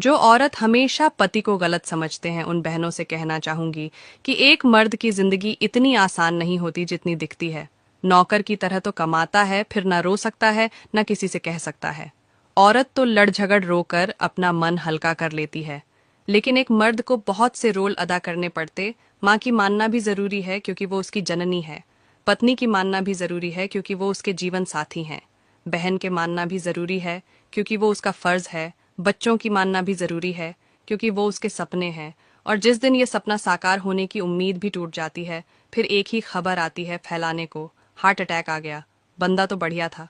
जो औरत हमेशा पति को गलत समझते हैं उन बहनों से कहना चाहूंगी कि एक मर्द की जिंदगी इतनी आसान नहीं होती जितनी दिखती है नौकर की तरह तो कमाता है फिर ना रो सकता है ना किसी से कह सकता है औरत तो लड़ झगड़ रोकर अपना मन हल्का कर लेती है लेकिन एक मर्द को बहुत से रोल अदा करने पड़ते माँ की मानना भी जरूरी है क्योंकि वो उसकी जननी है पत्नी की मानना भी जरूरी है क्योंकि वो उसके जीवन साथी हैं बहन के मानना भी जरूरी है क्योंकि वो उसका फर्ज है बच्चों की मानना भी ज़रूरी है क्योंकि वो उसके सपने हैं और जिस दिन ये सपना साकार होने की उम्मीद भी टूट जाती है फिर एक ही खबर आती है फैलाने को हार्ट अटैक आ गया बंदा तो बढ़िया था